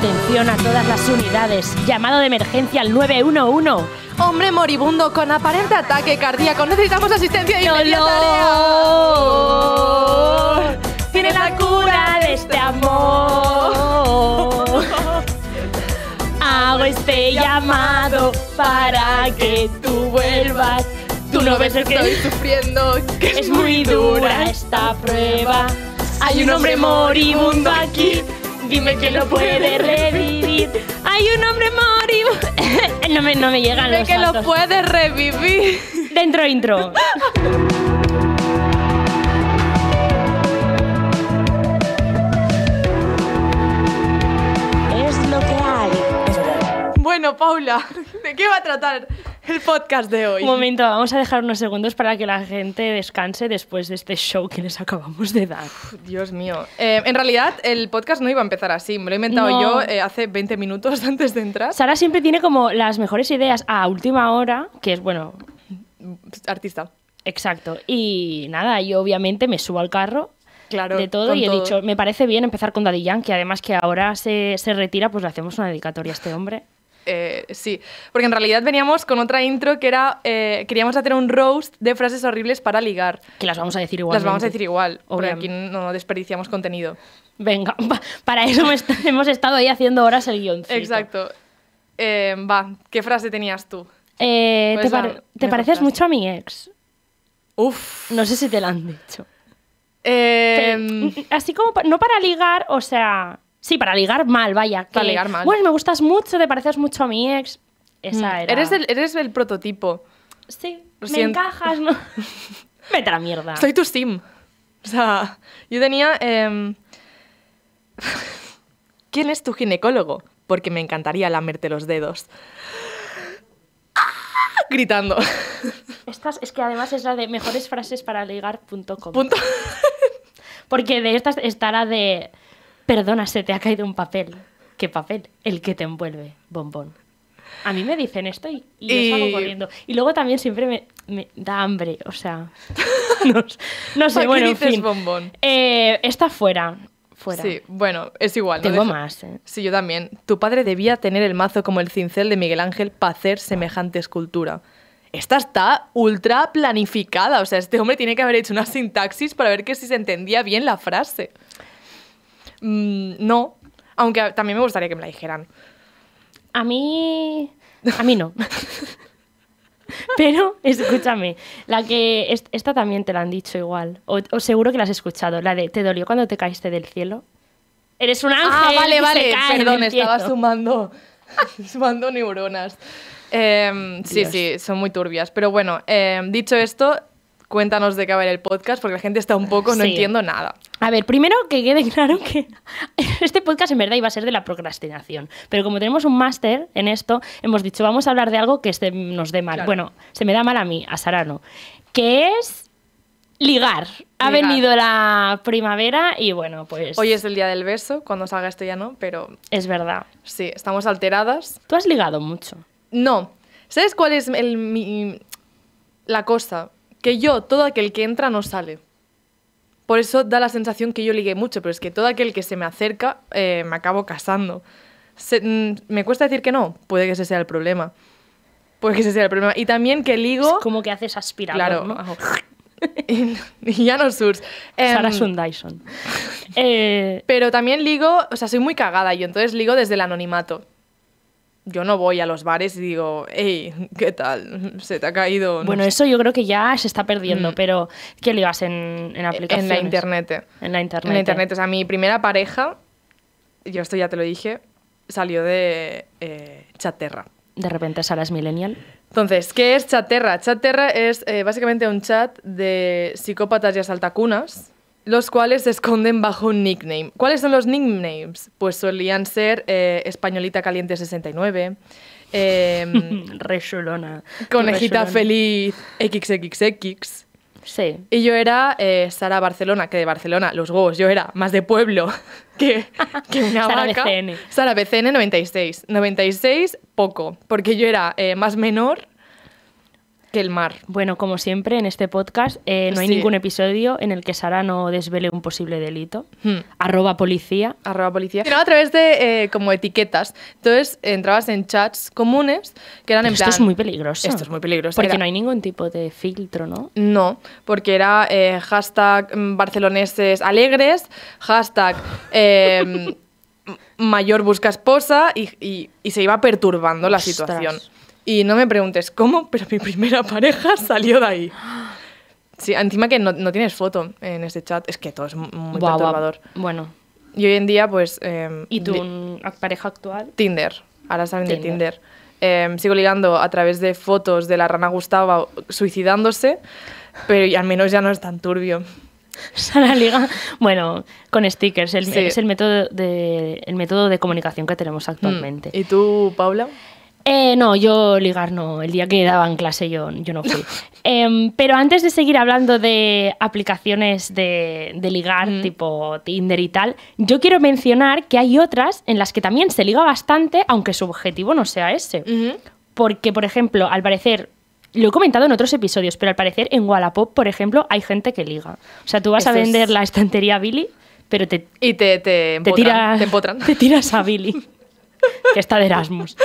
Atención a todas las unidades. Llamado de emergencia al 911. Hombre moribundo con aparente ataque cardíaco. Necesitamos asistencia inmediata. Tiene la cura de este amor. Hago este llamado para que tú vuelvas. Tú no ves el que estoy sufriendo. Que es muy dura esta prueba. Hay un hombre moribundo aquí. Dime que lo puede revivir. Hay un hombre moribundo. no, me, no me llegan los Dime que lo puede revivir. Dentro intro. Es lo que hay. Bueno, Paula, ¿de qué va a tratar? el podcast de hoy. Un momento, vamos a dejar unos segundos para que la gente descanse después de este show que les acabamos de dar. Dios mío. Eh, en realidad, el podcast no iba a empezar así. Me lo he inventado yo eh, hace 20 minutos antes de entrar. Sara siempre tiene como las mejores ideas a última hora, que es, bueno... Artista. Exacto. Y nada, yo obviamente me subo al carro Claro, de todo y he dicho, me parece bien empezar con Daddy Yankee, además que ahora se, se, retira, pues le hacemos una dedicatoria a este hombre. Eh, sí, porque en realidad veníamos con otra intro que era, eh, queríamos hacer un roast de frases horribles para ligar. Que las vamos a decir igual. Las vamos a decir igual, porque aquí no desperdiciamos contenido. Venga, para eso hemos estado ahí haciendo horas el guión. Exacto. Eh, va, ¿qué frase tenías tú? ¿Te, pues pareces mucho a mi ex? Uf. No sé si te la han dicho. Mm, así como, no para ligar, o sea, Sí, para ligar mal, vaya. Para ligar mal. Bueno, me gustas mucho, te pareces mucho a mi ex. Esa mm. era. Eres el, prototipo. Sí, me encajas, ¿no? Vete a mierda. Soy tu Steam. O sea, yo tenía. Em, ¿Quién es tu ginecólogo? Porque me encantaría lamerte los dedos. ¡Ah! Gritando. Estas, es que además es la de mejores frases para ligar.com. Porque de estas estará de Perdona, se te ha caído un papel. ¿Qué papel? El que te envuelve, bombón. A mí me dicen esto y, y, yo salgo corriendo. Y luego también siempre me, da hambre, o sea. No, sé, bueno, qué dices bombón? Eh, está fuera. Fuera. Sí, bueno, es igual. Tengo más. Eh. Sí, yo también. Tu padre debía tener el mazo como el cincel de Miguel Ángel para hacer semejante escultura. Esta está ultra planificada. O sea, este hombre tiene que haber hecho una sintaxis para ver que si se entendía bien la frase. Mm, no, aunque también me gustaría que me la dijeran. A mí... A mí no. Pero escúchame, la que esta también te la han dicho igual, o, seguro que la has escuchado, la de ¿te dolió cuando te caíste del cielo? Eres un ah, ángel. Ah, vale, vale, perdón, estaba sumando, sumando neuronas. Em, sí, sí, son muy turbias. Pero bueno, em, dicho esto, cuéntanos de qué va a ver el podcast, porque la gente está un poco, no entiendo nada. A ver, primero que quede claro que este podcast en verdad iba a ser de la procrastinación, pero como tenemos un máster en esto, hemos dicho, vamos a hablar de algo que nos dé mal. Bueno, se me da mal a mí, a Sarano. que es ligar. Ha venido la primavera y bueno, pues... Hoy es el día del beso, cuando salga esto ya no, pero... Es verdad. Sí, estamos alteradas. ¿Tú has ligado mucho? No. ¿Sabes cuál es el, la cosa? Que yo, todo aquel que entra, no sale. Por eso da la sensación que yo ligué mucho, pero es que todo aquel que se me acerca eh, me acabo casando. Mm, me cuesta decir que no, puede que ese sea el problema. Puede que ese sea el problema. Y también que ligo... Es como que haces aspirar. Claro. ¿no? y, ya no surs. Em, Sara un Dyson. Eh, pero también ligo, o sea, soy muy cagada yo, entonces ligo desde el anonimato yo no voy a los bares y digo, hey, ¿qué tal? Se te ha caído. bueno, eso yo creo que ya se está perdiendo, mm. pero ¿qué le vas en aplicaciones? En la internet. En la internet. En internet. O sea, mi primera pareja, yo esto ya te lo dije, salió de eh, Chaterra. De repente Sara millennial. Entonces, ¿qué es Chaterra? Chaterra es eh, básicamente un chat de psicópatas y asaltacunas los cuales se esconden bajo un nickname. ¿Cuáles son los nicknames? Pues solían ser eh, Españolita Caliente 69, eh, em, Conejita Feliz XXX, Sí. Y yo era eh, Sara Barcelona, que de Barcelona, los huevos, yo era más de pueblo que, que una Sara BCN. Sara BCN 96. 96, poco, porque yo era eh, más menor que el mar. Bueno, como siempre, en este podcast eh, no hay ningún episodio en el que Sara no desvele un posible delito. Hmm. Arroba policía. Arroba policía. a través de eh, como etiquetas. Entonces entrabas en chats comunes que eran en esto es muy peligroso. Esto es muy peligroso. Porque no hay ningún tipo de filtro, ¿no? No, porque era eh, hashtag mm, barceloneses alegres, hashtag. mayor busca esposa y, se iba perturbando la situación. Y no me preguntes cómo, pero mi primera pareja salió de ahí. Sí, encima que no, tienes foto en este chat, es que todo es muy wow, Bueno. Y hoy en día, pues... Em, ¿Y tu pareja actual? Tinder. Ahora saben de Tinder. Em, sigo ligando a través de fotos de la rana Gustavo suicidándose, pero al menos ya no es tan turbio. Sara liga, bueno, con stickers, es el método, de, el método de comunicación que tenemos actualmente. Mm. ¿Y tú, Paula? Eh, no, yo ligar no. El día que daban clase yo, no fui. Em, pero antes de seguir hablando de aplicaciones de, ligar, mm. tipo Tinder y tal, yo quiero mencionar que hay otras en las que también se liga bastante, aunque su objetivo no sea ese. Porque, por ejemplo, al parecer lo he comentado en otros episodios, pero al parecer en Wallapop, por ejemplo, hay gente que liga. O sea, tú vas a vender la estantería Billy, pero te. Y te, te, te tiras a Billy. que está de Erasmus.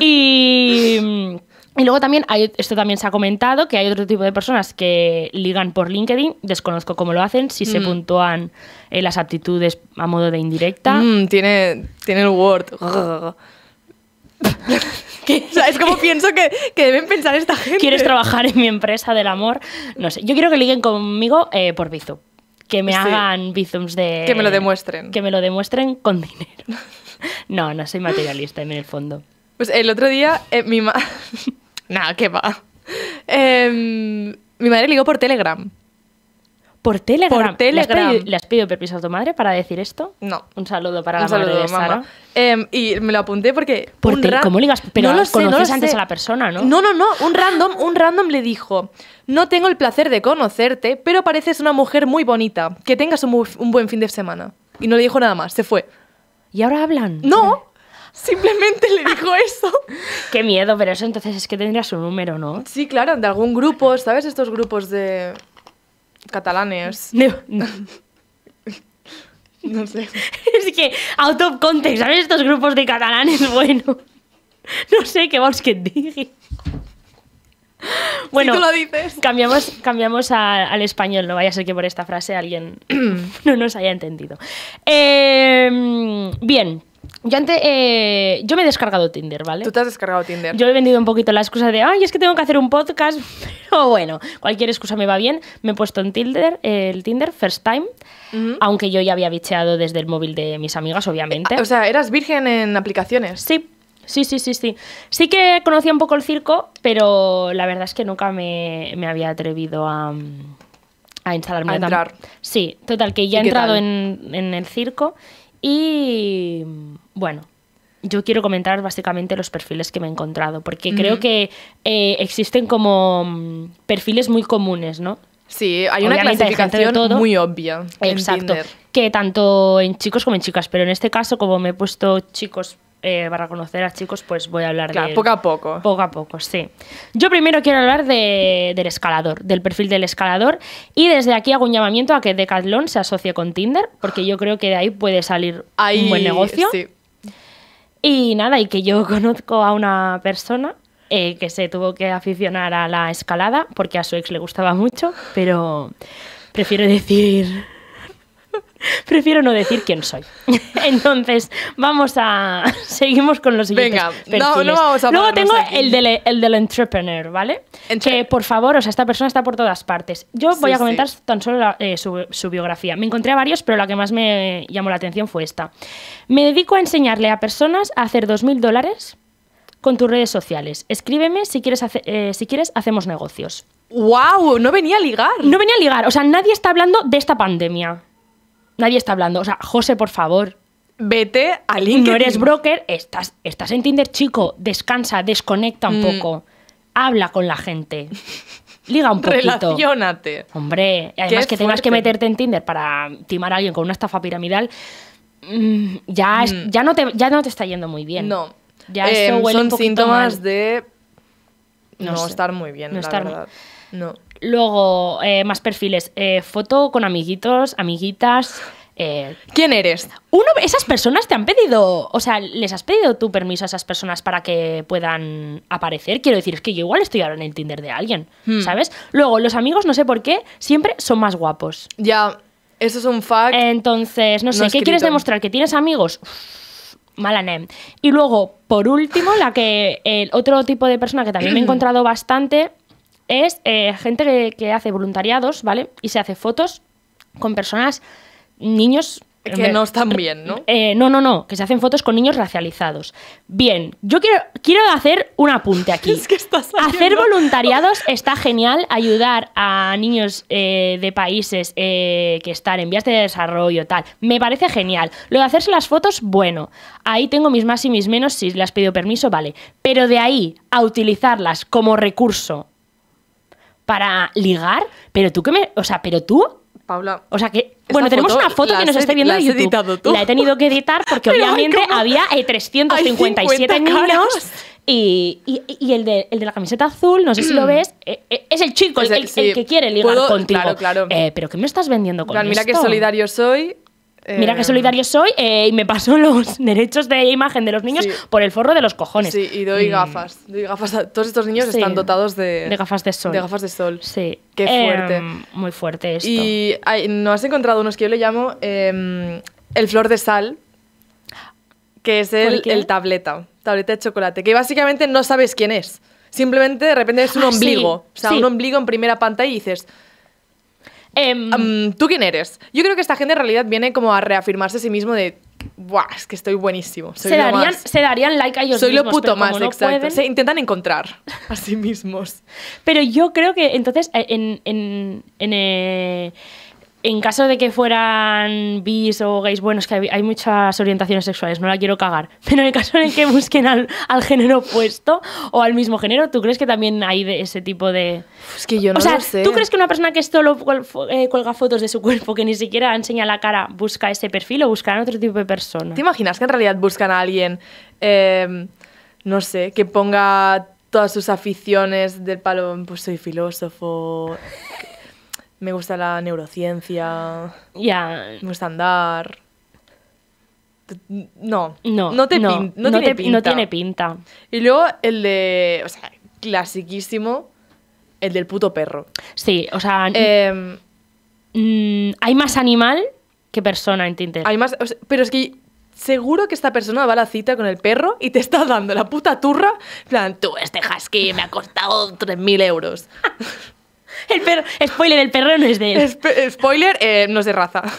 Y. luego también, esto también se ha comentado, que hay otro tipo de personas que ligan por LinkedIn, desconozco cómo lo hacen, si se mm. puntúan eh, las aptitudes a modo de indirecta. Mm, tiene, tiene el Word. es como pienso que, que, deben pensar esta gente. ¿Quieres trabajar en mi empresa del amor? No sé, yo quiero que liguen conmigo eh, por Bizum. Que me hagan Bizums de... Que me lo demuestren. Que me lo demuestren con dinero. No, no soy materialista en el fondo. Pues el otro día, eh, mi madre. Nada, qué va. Em, mi madre ligó por Telegram. ¿Por Telegram? Por Telegram. ¿Le has, pedido, permiso a tu madre para decir esto? No. Un saludo para la madre de Sara. Em, y me lo apunté porque. ligas? Pero no conoces antes a la persona, ¿no? No, no, no. Un random, un random le dijo: No tengo el placer de conocerte, pero pareces una mujer muy bonita. Que tengas un buen fin de semana. Y no le dijo nada más, se fue. Y ahora hablan. No, simplemente le ah. dijo eso. Qué miedo, pero eso entonces es que tendría su número, ¿no? Sí, claro, de algún grupo, ¿sabes? Estos grupos de catalanes. No, sé. Es que, out of context, ¿sabes? Estos grupos de catalanes, bueno. No sé qué vos que dije. Bueno, lo dices. cambiamos, cambiamos al español, no vaya a ser que por esta frase alguien no nos haya entendido. Em, bien. Yo eh, yo me he descargado Tinder, ¿vale? Tú te has descargado Tinder. Yo he vendido un poquito la excusa de, ay, es que tengo que hacer un podcast, O bueno, cualquier excusa me va bien. Me he puesto en Tinder, el Tinder, first time, aunque yo ya había bicheado desde el móvil de mis amigas, obviamente. Ah, o sea, ¿eras virgen en aplicaciones? Sí. Sí, sí, sí, sí. Sí que conocía un poco el circo, pero la verdad es que nunca me, había atrevido a, a instalarme. A entrar. Sí, total, que ya he entrado en, el circo y bueno, yo quiero comentar básicamente los perfiles que me he encontrado, porque creo que eh, existen como mm, perfiles muy comunes, ¿no? Sí, hay una clasificación muy obvia. Exacto. que tanto en chicos como en chicas, pero en este caso, como me he puesto chicos eh, para conocer a chicos, pues voy a hablar de. Poco a poco. Poco a poco, sí. Yo primero quiero hablar del escalador, del perfil del escalador. Y desde aquí hago un llamamiento a que Decathlon se asocie con Tinder, porque yo creo que de ahí puede salir un buen negocio. Y nada, y que yo conozco a una persona eh, que se tuvo que aficionar a la escalada, porque a su ex le gustaba mucho, pero prefiero decir Prefiero no decir quién soy. Entonces, vamos a. Seguimos con los siguientes. Venga, No, no vamos a Luego tengo el del, el del entrepreneur, ¿vale? Que por favor, o sea, esta persona está por todas partes. Yo voy a comentar tan solo eh, su, biografía. Me encontré a varios, pero la que más me llamó la atención fue esta. Me dedico a enseñarle a personas a hacer 2.000 dólares con tus redes sociales. Escríbeme si quieres, eh, si quieres hacemos negocios. ¡Wow! No venía a ligar. No venía a ligar. O sea, nadie está hablando de esta pandemia nadie está hablando. O sea, José, por favor. Vete a LinkedIn. No eres broker, estás, estás en Tinder, chico. Descansa, desconecta un mm. poco. Habla con la gente. Liga un poquito. Relacionate. Hombre, además que tengas que meterte en Tinder para timar a alguien con una estafa piramidal, mm, ya, mm. ya, no, te, ya no te está yendo muy bien. No. Ya eh, son síntomas de no, estar muy bien, estar verdad. No. Luego, eh, más perfiles. Eh, foto con amiguitos, amiguitas. Eh. ¿Quién eres? Uno, esas personas te han pedido, o sea, les has pedido tu permiso a esas personas para que puedan aparecer. Quiero decir, es que yo igual estoy ahora en el Tinder de alguien, hmm. ¿sabes? Luego, los amigos, no sé por qué, siempre son más guapos. Ya, eso es un fact. Entonces, no sé, ¿qué quieres demostrar? ¿Que tienes amigos? mala name. Y luego, por último, la que el otro tipo de persona que también me he encontrado bastante es eh, gente que, hace voluntariados, ¿vale? Y se hace fotos con personas, niños... Que eh, no están bien, ¿no? Eh, no, no, no, que se hacen fotos con niños racializados. Bien, yo quiero, quiero hacer un apunte aquí. que hacer voluntariados está genial, ayudar a niños de países que están en vías de desarrollo, tal. Me parece genial. Lo de hacerse las fotos, bueno, ahí tengo mis más y mis menos, si las pido permiso, vale. Pero de ahí a utilizarlas como recurso para ligar, pero tú que me, o sea, pero tú Paula. O sea que, bueno, tenemos una foto que nos esté viendo en YouTube. Editado tú. La he tenido que editar porque obviamente había 357 eh, niños y, y, el, de, el, de, la camiseta azul, no sé si lo mm. ves, eh, eh, es el chico, el, que quiere ligar contigo. Claro, pero ¿qué me estás vendiendo con Mira qué solidario soy, Mira qué em, solidario soy eh, y me paso los derechos de imagen de los niños por el forro de los cojones. Sí, y doy mm. gafas. Doy gafas todos estos niños están dotados de, gafas de sol. De gafas de sol. Sí. Qué em, fuerte. muy fuerte esto. Y no has encontrado unos que yo le llamo em, el flor de sal, que es el, tableta, tableta de chocolate, que básicamente no sabes quién es. Simplemente de repente es un ah, ombligo. o sea, un ombligo en primera pantalla y dices Em, ¿Tú quién eres? Yo creo que esta gente en realidad viene como a reafirmarse a sí mismo de Buah, es que estoy buenísimo. se, darían, se darían like a ellos Soy lo puto más, exacto. Se intentan encontrar a sí mismos. Pero yo creo que entonces eh, en, en, eh, en caso de que fueran bis o gays, bueno, es que hay, muchas orientaciones sexuales, no la quiero cagar, pero en el caso en que busquen al, género opuesto o al mismo género, ¿tú crees que también hay de ese tipo de...? Es que yo no sé. ¿tú crees que una persona que solo eh, cuelga fotos de su cuerpo, que ni siquiera enseña la cara, busca ese perfil o buscarán otro tipo de persona? ¿Te imaginas que en realidad buscan a alguien, em, no sé, que ponga todas sus aficiones del palo, pues soy filósofo... Me gusta la neurociencia. Ya. Me gusta andar. No. No. No, no, tiene pinta. no tiene pinta. Y luego el de. O sea, clasiquísimo. El del puto perro. Sí, o sea. Em, mm, hay más animal que persona en Tinder. Hay más. pero es que seguro que esta persona va a la cita con el perro y te está dando la puta turra. plan, tú, este husky me ha costado 3.000 euros. El perro, spoiler, el perro no es de él. spoiler, eh, no es de raza.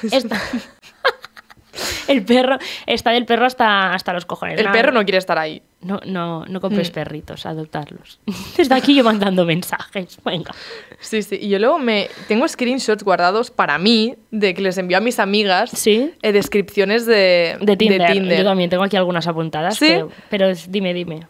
El perro está del perro hasta, hasta los cojones. El perro no quiere estar ahí. No, no, no compres mm. perritos, adoptarlos. Desde aquí yo mandando mensajes. Venga. Sí, sí. Y yo luego me tengo screenshots guardados para mí de que les envío a mis amigas ¿Sí? Eh, descripciones de, de, Tinder. Yo también tengo aquí algunas apuntadas. ¿Sí? Pero, dime, dime.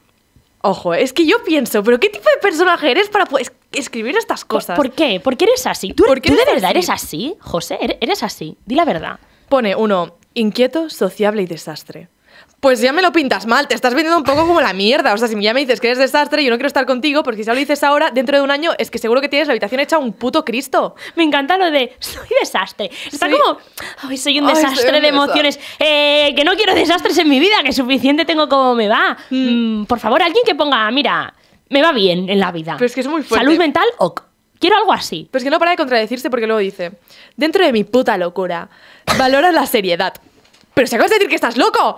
Ojo, es que yo pienso, pero ¿qué tipo de personaje eres para... pues escribir estas cosas. ¿Por, qué? ¿Por qué eres así? ¿Tú, de verdad eres así, José? Er-, ¿Eres así? Di la verdad. Pone uno, inquieto, sociable y desastre. Pues ya me lo pintas mal, te estás viendo un poco como la mierda. O sea, si ya me dices que eres desastre, y yo no quiero estar contigo, porque si ya lo dices ahora, dentro de un año, es que seguro que tienes la habitación hecha un puto Cristo. Me encanta lo de soy desastre. Está como, soy un desastre de emociones. Eh, que no quiero desastres en mi vida, que suficiente tengo como me va. Mm. Mm, por favor, alguien que ponga, ah, mira, me va bien en la vida. Pero es que es muy fuerte. Salud mental, ok. Quiero algo así. Pero es que no para de contradecirse porque luego dice, dentro de mi puta locura, valora la seriedad. Pero si acabas de decir que estás loco,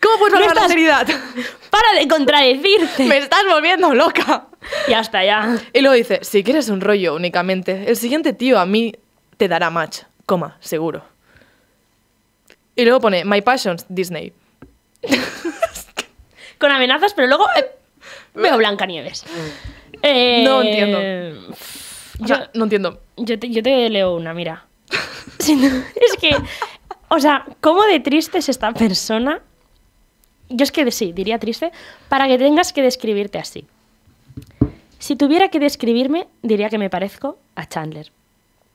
¿cómo puedes valorar la seriedad? Para de contradecirte. me estás volviendo loca. Ya hasta ya. Y luego dice, si quieres un rollo únicamente, el siguiente tío a mí te dará match, coma, seguro. Y luego pone, My Passions, Disney. Con amenazas, pero luego... Eh, veo Blancanieves. no eh, entiendo. yo, no entiendo. Yo te, leo una, mira. es que, o sea, ¿cómo de triste es esta persona? Yo es que sí, diría triste, para que tengas que describirte así. Si tuviera que describirme, diría que me parezco a Chandler.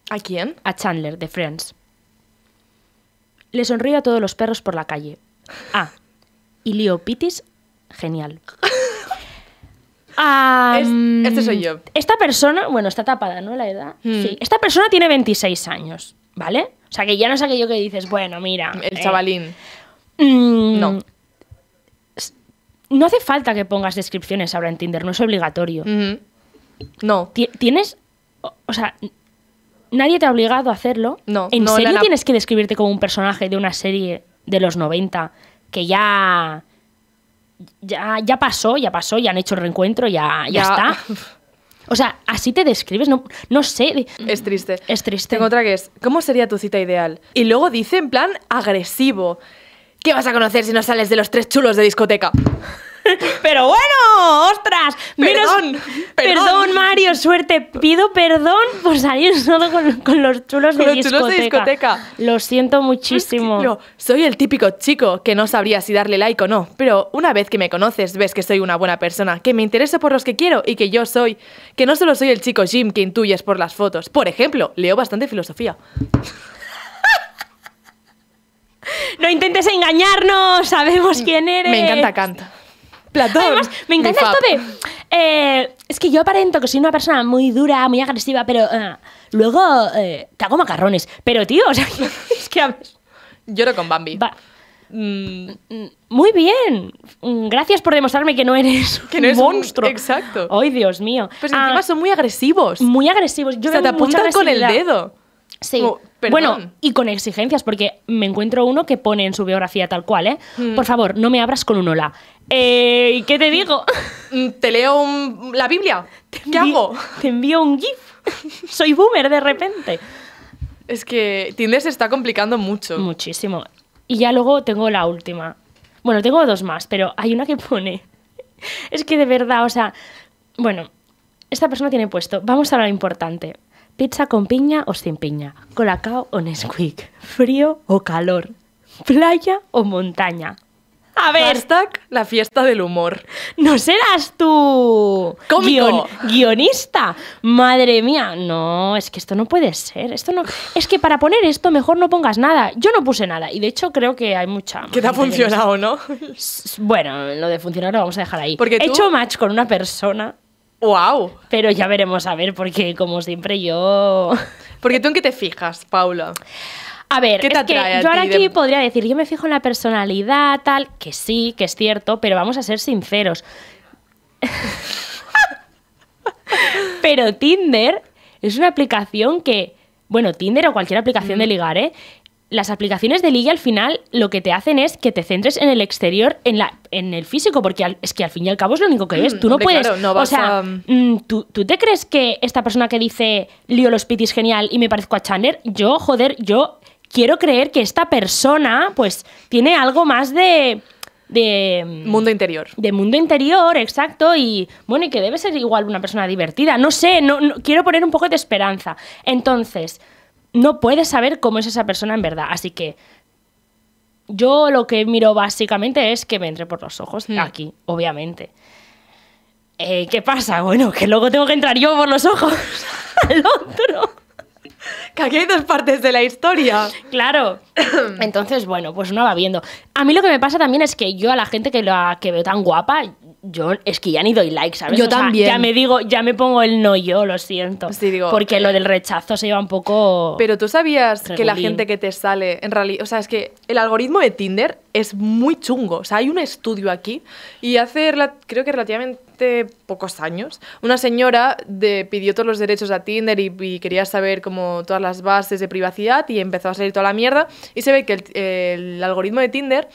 ¿A quién? A Chandler, de Friends. Le sonrío a todos los perros por la calle. Ah, y Leo Pitis, genial. este soy yo. Esta persona, bueno, está tapada, ¿no? La edad. Hmm. Sí. Esta persona tiene 26 años, ¿vale? O sea, que ya no es aquello que dices, bueno, mira. El eh, chavalín. Mm, no. No hace falta que pongas descripciones ahora en Tinder, no es obligatorio. No. Tienes. O, sea, nadie te ha obligado a hacerlo. No. ¿En serio tienes que describirte como un personaje de una serie de los 90 que ya ya, ya pasó, ya pasó, ya han hecho el reencuentro, ya, ya, está. O sea, así te describes, no, no sé. Es triste. Es triste. Tengo otra que es, ¿cómo sería tu cita ideal? Y luego dice en plan agresivo, ¿qué vas a conocer si no sales de los tres chulos de discoteca? Pero bueno, ostras. Perdón, perdón. Mario, suerte. Pido perdón por salir solo con, los chulos, de, discoteca. Lo siento muchísimo. yo soy el típico chico que no sabría si darle like o no, pero una vez que me conoces ves que soy una buena persona, que me interesa por los que quiero y que yo soy, que no solo soy el chico Jim que intuyes por las fotos. Por ejemplo, leo bastante filosofía. No intentes engañarnos, sabemos quién eres. Me encanta Kant me encanta esto de. Eh, es que yo aparento que soy una persona muy dura, muy agresiva, pero ah, luego eh, te hago macarrones. Pero, tío, es que a Lloro con Bambi. Va. Mm. Muy bien. Mm, gracias por demostrarme que no eres que no un monstruo. Exacto. Ay, Dios mío. Pero pues encima ah, son muy agresivos. Muy agresivos. Yo te apuntan con el dedo. Sí. bueno, y con exigencias, porque me encuentro uno que pone en su biografía tal cual, ¿eh? Mm. Por favor, no me abras con un hola. Eh, ¿Y qué te digo? Mm, ¿Te leo la Biblia? ¿Qué hago? Te envío un GIF. Soy boomer de repente. Es que Tinder se está complicando mucho. Muchísimo. Y ya luego tengo la última. Bueno, tengo dos más, pero hay una que pone. Es que de verdad, o sea, bueno, esta persona tiene puesto, vamos a lo importante. Pizza con piña o sin piña, colacao o Nesquik, frío o calor, playa o montaña, a ver. Hashtag la fiesta del humor. ¿No serás tú guionista? Madre mía, no, es que esto no puede ser. Esto no, es que para poner esto mejor no pongas nada. Yo no puse nada y de hecho creo que hay mucha... Que te ha funcionado, ¿no? Bueno, lo de funcionar lo vamos a dejar ahí. He hecho match con una persona. ¡Wow! Pero ya veremos a ver, porque como siempre yo... Porque tú en qué te fijas, Paula. A ver, es que yo ahora aquí podría decir, yo me fijo en la personalidad, tal, que sí, que es cierto, pero vamos a ser sinceros. pero Tinder es una aplicación que, bueno, Tinder o cualquier aplicación de mm. ligar, ¿eh? Las aplicaciones de ligue al final lo que te hacen es que te centres en el exterior, en, la, en el físico, porque es que al fin y al cabo es lo único que es. Mm, tú no puedes. o sea, mm, ¿tú, te crees que esta persona que dice Leo los pitis genial y me parezco a Chandler? Yo, joder, yo quiero creer que esta persona pues tiene algo más de mm, mundo interior. De mundo interior, exacto, y bueno, y que debe ser igual una persona divertida, no sé, no, quiero poner un poco de esperanza. Entonces, no puedes saber cómo es esa persona en verdad, así que yo lo que miro básicamente es que me entre por los ojos hmm. aquí, obviamente. Eh, ¿Qué pasa? Bueno, que luego tengo que entrar yo por los ojos al otro. que aquí hay dos partes de la historia. Claro. Entonces, bueno, pues uno va viendo. A mí lo que me pasa también es que yo a la gente que, la, que veo tan guapa, yo es que ya ni doy likes ¿sabes? Yo también. ya me digo, ya me pongo el no yo, lo siento. Sí, digo. Porque lo eh, del rechazo se lleva un poco. Pero tú sabías que la gente que te sale, en realidad. O sea, es que el algoritmo de Tinder es muy chungo. O sea, hay un estudio aquí y hace, creo que relativamente pocos años, una señora de, pidió todos los derechos a Tinder y, quería saber como todas las bases de privacidad y empezó a salir toda la mierda y se ve que el, algoritmo de Tinder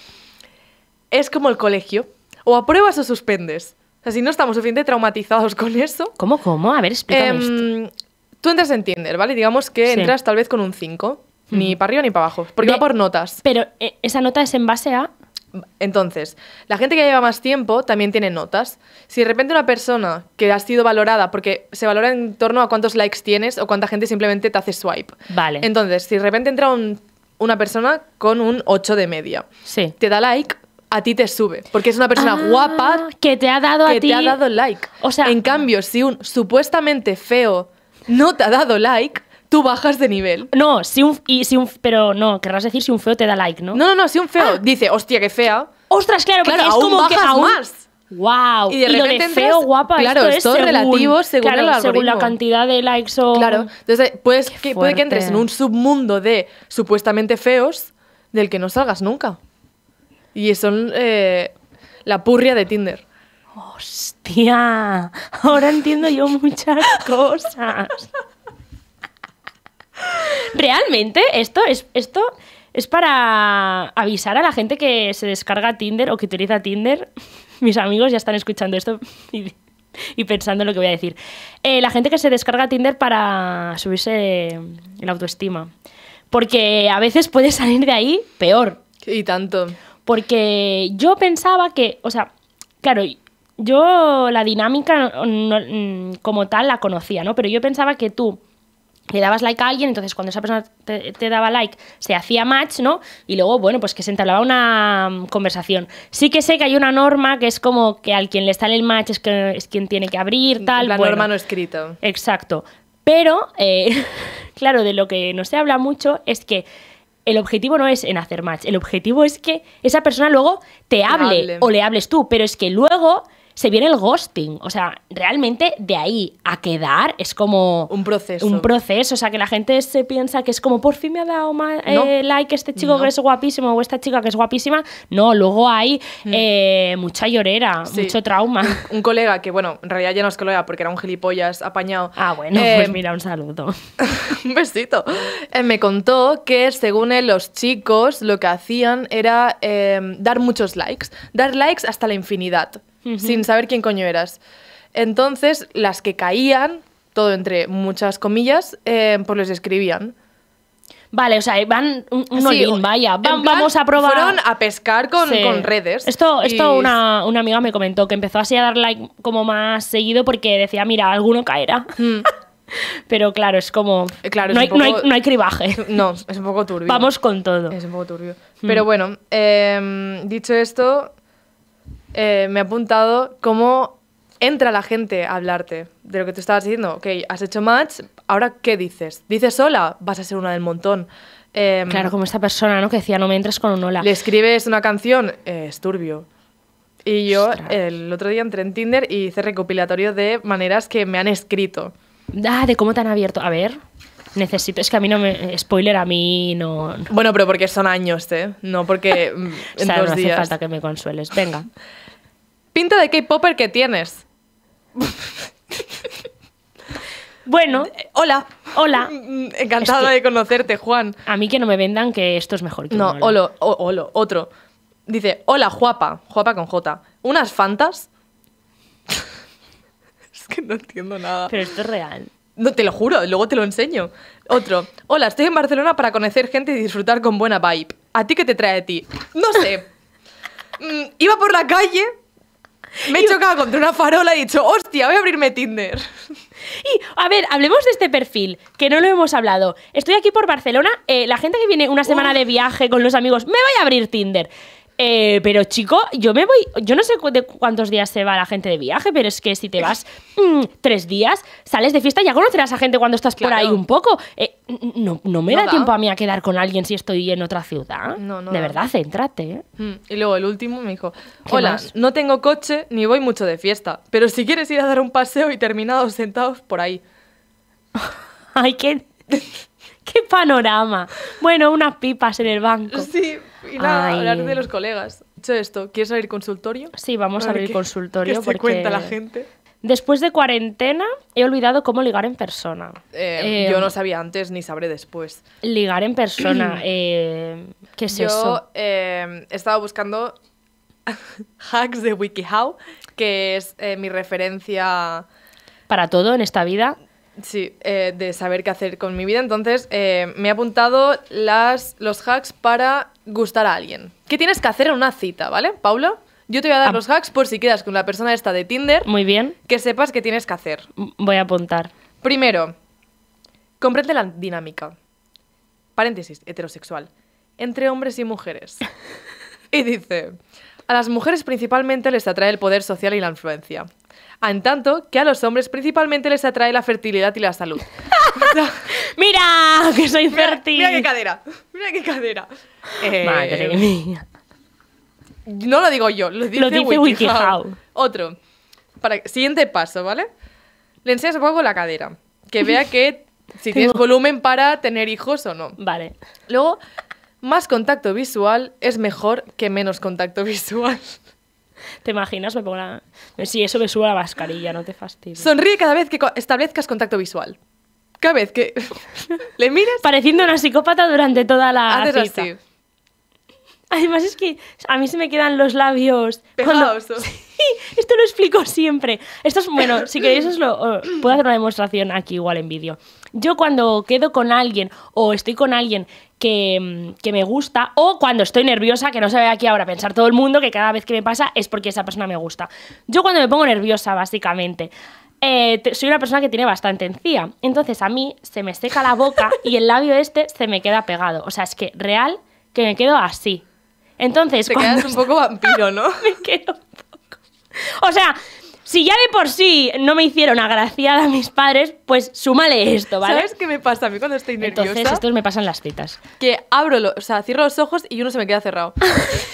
es como el colegio, o apruebas o suspendes. así no estamos suficientemente traumatizados con eso. ¿Cómo, cómo? A ver, em, Tú entras en Tinder, ¿vale? Digamos que entras tal vez con un 5, ni para arriba ni para abajo, porque va por notas. Pero eh, esa nota es en base a entonces, la gente que lleva más tiempo también tiene notas. Si de repente una persona que ha sido valorada, porque se valora en torno a cuántos likes tienes o cuánta gente simplemente te hace swipe. Vale. Entonces, si de repente entra una persona con un 8 de media, sí. te da like, a ti te sube, porque es una persona ah, guapa que te ha dado a ti. te ha dado like. O sea, en cambio, si un supuestamente feo no te ha dado like, tú bajas de nivel. No, si un, si un, pero no, querrás decir si un feo te da like, ¿no? No, no, no, si un feo ah. dice, hostia, qué fea. Ostras, claro, claro es bajas más. Wow. Y de repente feo, guapa, claro, esto es, relativo según la cantidad de likes o Claro, entonces puede que entres en un submundo de supuestamente feos del que no salgas nunca. Y son eh, la purria de Tinder. Hostia, ahora entiendo yo muchas cosas. Realmente, esto es, esto es para avisar a la gente que se descarga Tinder o que utiliza Tinder. Mis amigos ya están escuchando esto y, pensando en lo que voy a decir. Eh, la gente que se descarga Tinder para subirse la autoestima. Porque a veces puede salir de ahí peor. Y tanto. Porque yo pensaba que, o sea, claro, yo la dinámica mm, como tal la conocía, ¿no? Pero yo pensaba que tú le dabas like a alguien, entonces cuando esa persona te, daba like se hacía match, ¿no? Y luego, bueno, pues que se entablaba una mm, conversación. Sí que sé que hay una norma que es como que al quien le sale el match es, quien tiene que abrir, tal. La norma no escrito. Exacto. Pero, eh, claro, de lo que no se habla mucho es que el objetivo no es en hacer match, el objetivo es que esa persona luego te hable. o le hables tú, pero es que luego se viene el ghosting. O sea, realmente de ahí a quedar es como... Un proceso. Un proceso. O sea, que la gente se piensa que es como, por fin me ha dado mal, eh, like este chico que es guapísimo o esta chica que es guapísima. No, luego hay mm. eh, mucha llorera, mucho trauma. Un, colega que, bueno, en realidad ya no es colega porque era un gilipollas apañado. Ah, bueno, pues em, mira, un saludo. un besito. Em, me contó que según él, los chicos lo que hacían era em, dar muchos likes. Dar likes hasta la infinidad sin saber quién coño eras. Entonces, las que caían, todo entre muchas comillas, eh, pues les escribían. Vale, o sea, van un, vaya. vamos a probar. Fueron a pescar con, con redes. Esto, esto una, una, amiga me comentó que empezó así a dar like como más seguido porque decía, mira, alguno caerá. Mm. Pero claro, es como. Eh, claro, no, hay, no, hay, cribaje. No, es un poco turbio. Vamos con todo. Es un poco turbio. Mm. Pero bueno, em, dicho esto, eh, me ha apuntado cómo entra la gente a hablarte de lo que tú estabas diciendo. Ok, has hecho match, ahora ¿qué dices? ¿Dices hola? Vas a ser una del montón. Em, claro, como esta persona, ¿no? Que decía, no me entres con un hola. Le escribes una canción, eh, es turbio. Y yo el otro día entré en Tinder y hice recopilatorio de maneras que me han escrito. Ah, de cómo te han abierto. A ver, necesito. Es que a mí no me. Spoiler, a mí no. Bueno, pero porque son años, ¿eh? No porque. Mm, en no hace falta que me consueles. Venga. Pinta de K-Popper que tienes. Bueno, hola. Hola. Encantada de conocerte, Juan. A mí que no me vendan que esto es mejor que No, olo. otro. Dice, hola, Juapa. Juapa con J. ¿Unas fantas? es que no entiendo nada. Pero esto es real. No, te lo juro, luego te lo enseño. Otro. Hola, estoy en Barcelona para conocer gente y disfrutar con buena vibe. ¿A ti qué te trae a ti? No sé. Mm, iba por la calle me he chocado contra una farola y he dicho, hostia, voy a abrirme Tinder. Y, a ver, hablemos de este perfil, que no lo hemos hablado. Estoy aquí por Barcelona, eh, la gente que viene una semana de viaje con los amigos, me voy a abrir Tinder. Eh, pero chico, yo me voy, yo no sé cuántos días se va la gente de viaje, pero es que si te eh. vas mm, tres días, sales de fiesta, y ya conocerás a gente cuando estás por ahí un poco. Eh, no, me da, tiempo a mí a quedar con alguien si estoy en otra ciudad. de verdad, céntrate. Mm, y luego el último me dijo, hola, no tengo coche ni voy mucho de fiesta, pero si quieres ir a dar un paseo y terminados sentados por ahí. Ay, qué... ¡Qué panorama! Bueno, unas pipas en el banco. Sí, y nada, hablar de los colegas. Hecho esto, ¿quieres abrir consultorio? Sí, vamos a, abrir consultorio. ¿Qué se cuenta la gente? Después de cuarentena he olvidado cómo ligar en persona. Eh, yo eh, no sabía antes ni sabré después. Ligar en persona, eh, ¿qué es yo, eso? Yo estaba buscando hacks de WikiHow, que es mi referencia... Para todo en esta vida. Sí, eh, de saber qué hacer con mi vida. Entonces, eh, me he apuntado las, los hacks para gustar a alguien. ¿Qué tienes que hacer en una cita, ¿vale, Paula? Yo te voy a dar ah. los hacks por si quedas con la persona esta de Tinder. Muy bien. Que sepas qué tienes que hacer. Voy a apuntar. Primero, comprende la dinámica. Paréntesis, heterosexual. Entre hombres y mujeres. y dice, a las mujeres principalmente les atrae el poder social y la influencia en tanto que a los hombres principalmente les atrae la fertilidad y la salud. ¡Mira! ¡Que soy fértil! Mira, qué cadera, mira qué cadera. Eh, no lo digo yo, lo dice, Otro. Para, siguiente paso, ¿vale? Le enseñas un poco la cadera. Que vea que si tienes volumen para tener hijos o no. Vale. Luego, más contacto visual es mejor que menos contacto visual. ¿Te imaginas? Me pongo la... Sí, eso me sube la mascarilla, no te fastidies. Sonríe cada vez que establezcas contacto visual. Cada vez que le miras... Pareciendo una psicópata durante toda la ah, Además es que a mí se me quedan los labios... Sí, esto lo explico siempre. Esto es, bueno, si queréis os lo... puedo hacer una demostración aquí igual en vídeo. Yo cuando quedo con alguien o estoy con alguien Mm, que, me gusta o cuando estoy nerviosa, que no se ve aquí ahora pensar todo el mundo que cada vez que me pasa es porque esa persona me gusta. Yo cuando me pongo nerviosa, básicamente, eh, soy una persona que tiene bastante encía. Entonces a mí se me seca la boca y el labio este se me queda pegado. O sea, es que real que me quedo así. Entonces, te quedas un poco vampiro, ¿no? me quedo un poco. O sea, si ya de por sí no me hicieron agraciada a mis padres, pues súmale esto, ¿vale? ¿Sabes qué me pasa a mí cuando estoy nerviosa? Entonces, estos me pasan las citas. Que abro, o sea, cierro los ojos y uno se me queda cerrado.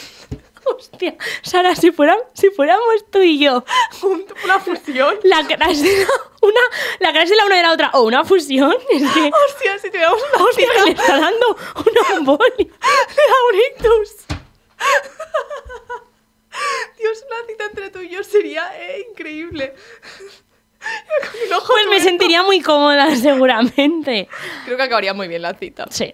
Hostia, Sara, si, si fuéramos tú y yo. Una fusión. La clase de la una, la de la otra. O una fusión. Es que, hostia, si tuviéramos una hostia, le está dando una boli. De Dios, una cita entre tú y yo sería eh, increíble. Pues me sentiría muy cómoda, seguramente. Creo que acabaría muy bien la cita. Sí.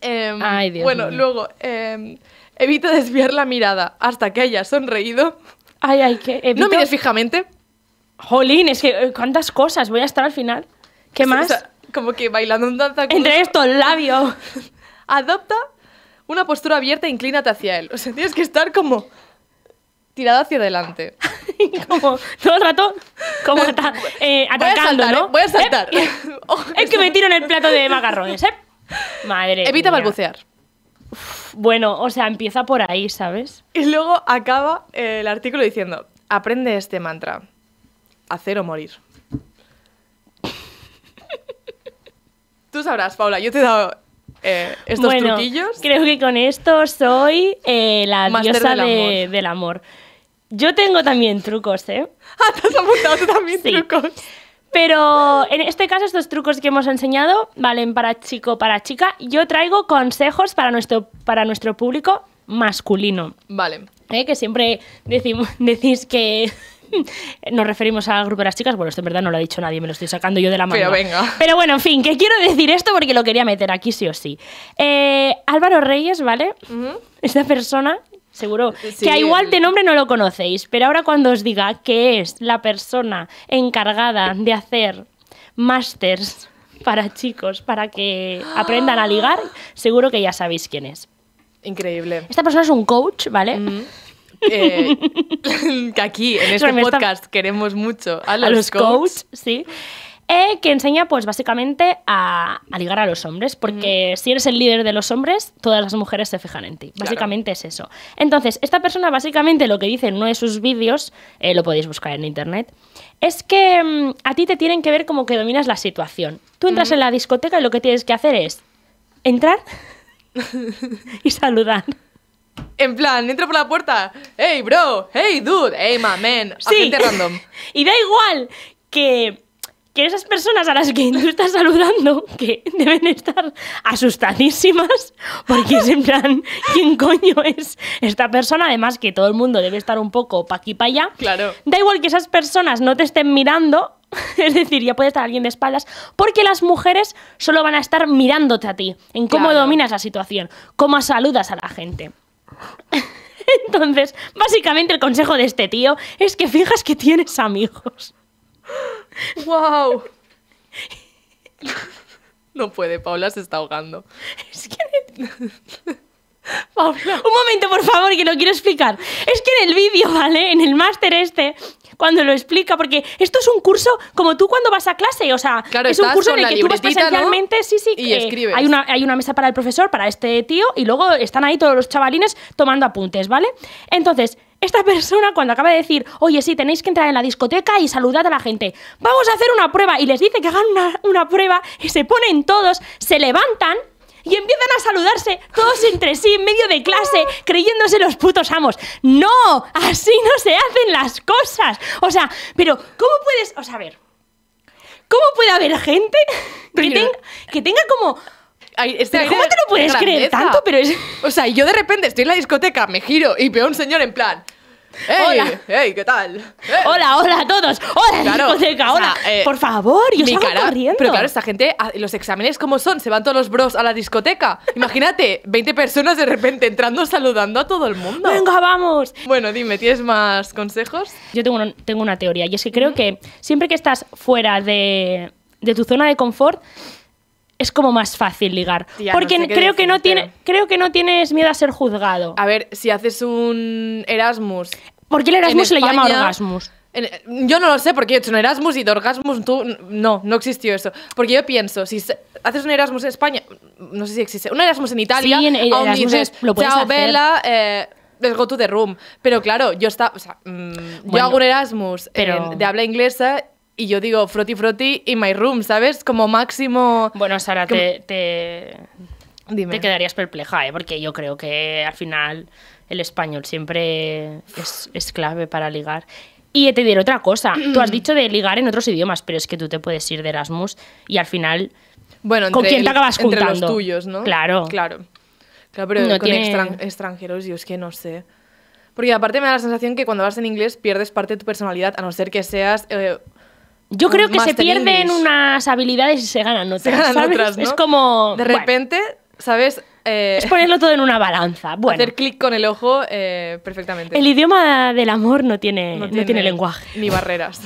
Em, ay, Dios bueno, luego, em, evita desviar la mirada hasta que haya sonreído. Ay, ay, ¿qué? No mires fijamente. Jolín, es que eh, cuántas cosas voy a estar al final. ¿Qué más? como que bailando un danza. Entre estos labios. Adopta una postura abierta e inclínate hacia él. O sea, tienes que estar como tirado hacia adelante. como todo el rato, como está atacando, voy a eh, saltar, ¿no? ¿eh? Voy a saltar. ¿Eh? Oh, es que me tiro en el plato de macarrones, ¿eh? Madre. Evita balbucear. bueno, o sea, empieza por ahí, ¿sabes? Y luego acaba el artículo diciendo: aprende este mantra. Hacer o morir. Tú sabrás, Paula, yo te he dado estos bueno, Creo que con esto soy la diosa del amor. Yo tengo también trucos, ¿eh? Ah, te has apuntado también trucos. Pero en este caso, estos trucos que hemos enseñado valen para chico, para chica. Yo traigo consejos para nuestro, para nuestro público masculino. Vale. ¿Eh? Que siempre decimos, decís que nos referimos al grupo de las chicas. Bueno, esto en verdad no lo ha dicho nadie, me lo estoy sacando yo de la mano. Pero venga. Pero bueno, en fin, que quiero decir esto porque lo quería meter aquí sí o sí. Eh, Álvaro Reyes, ¿vale? Esta persona seguro. Eh, que a igual de nombre no lo conocéis, pero ahora cuando os diga que es la persona encargada de hacer másters para chicos, para que aprendan a ligar, seguro que ya sabéis quién es. Increíble. Esta persona es un coach, ¿vale? Mm. Eh, que aquí, en este podcast, queremos mucho a los, coaches, sí. Eh, que enseña pues básicamente a, ligar a los hombres, porque si eres el líder de los hombres, todas las mujeres se fijan en ti. Básicamente es eso. Entonces, esta persona básicamente lo que dice en uno de sus vídeos, eh, lo podéis buscar en internet, es que mm, a ti te tienen que ver como que dominas la situación. Tú entras en la discoteca y lo que tienes que hacer es entrar y saludar. En plan, entro por la puerta. Hey, bro. Hey, dude. Hey, my man. random. y da igual que que esas personas a las que tú estás saludando, que deben estar asustadísimas, porque es en ¿quién coño es esta persona? Además que todo el mundo debe estar un poco pa' aquí, pa' allá. Claro. Da igual que esas personas no te estén mirando, es decir, ya puede estar alguien de espaldas, porque las mujeres solo van a estar mirándote a ti, en cómo dominas la situación, cómo saludas a la gente. Entonces, básicamente el consejo de este tío es que fijas que tienes amigos. ¡Wow! No puede, Paula se está ahogando. Es que... Paula. Un momento, por favor, que lo quiero explicar. Es que en el vídeo, ¿vale? En el máster este, cuando lo explica, porque esto es un curso como tú cuando vas a clase, o sea, es un curso en el que tú vas presencialmente, sí, sí, y hay, una, hay una mesa para el profesor, para este tío, y luego están ahí todos los chavalines tomando apuntes, ¿vale? Entonces, esta persona cuando acaba de decir, oye, sí, tenéis que entrar en la discoteca y saludar a la gente, vamos a hacer una prueba, y les dice que hagan una, prueba, y se ponen todos, se levantan y empiezan a saludarse todos entre sí en medio de clase, creyéndose los putos amos. No, así no se hacen las cosas. O sea, pero ¿cómo puedes, o sea, a ver, ¿cómo puede haber gente que, tenga, que tenga como ¿Cómo te lo puedes creer tanto? Pero es... O sea, yo de repente estoy en la discoteca, me giro y veo a un señor en plan... ¡Ey! Hola. ¡Ey! ¿Qué tal? Eh. Hola, hola a todos. Hola, discoteca, hola. Eh, por favor, yo salgo corriendo. Pero claro, esta gente, ah, los exámenes como son, se van todos los bros a la discoteca. Imagínate, 20 personas de repente entrando saludando a todo el mundo. Venga, vamos. Bueno, dime, ¿tienes más consejos? Yo tengo, tengo una teoría y es que creo que siempre que estás fuera de, de tu zona de confort, es como más fácil ligar. Porque creo, que no tiene, creo que no tienes miedo a ser juzgado. A ver, si haces un Erasmus. ¿Por qué el Erasmus le llama orgasmus? yo no lo sé porque yo he hecho un Erasmus y de Orgasmus tú. No, no existió eso. Porque yo pienso, si haces un Erasmus en España, no sé si existe, un Erasmus en Italia, sí, en, el, Erasmus lo puedes chao, vela, eh, go to room. Pero claro, yo está, mm, yo hago un Erasmus de habla inglesa y yo digo froti froti y my room, ¿sabes? Como máximo... Bueno, Sara, te, te... te quedarías perpleja, ¿eh? Porque yo creo que al final el español siempre es, es clave para ligar. Y te diré otra cosa. Tú has dicho de ligar en otros idiomas, pero es que tú te puedes ir de Erasmus y al final. Bueno, ¿con quién te acabas entre los tuyos, ¿no? Claro. Claro. Claro, pero con extranjeros, yo es que no sé. Porque aparte me da la sensación que cuando vas en inglés pierdes parte de tu personalidad, a no ser que seas eh, yo creo que se pierden unas habilidades y se ganan otras. Es como. De repente, ¿sabes? Eh, es ponerlo todo en una balanza. Bueno, hacer clic con el ojo eh, perfectamente. El idioma del amor no tiene, no tiene, lenguaje. Ni barreras.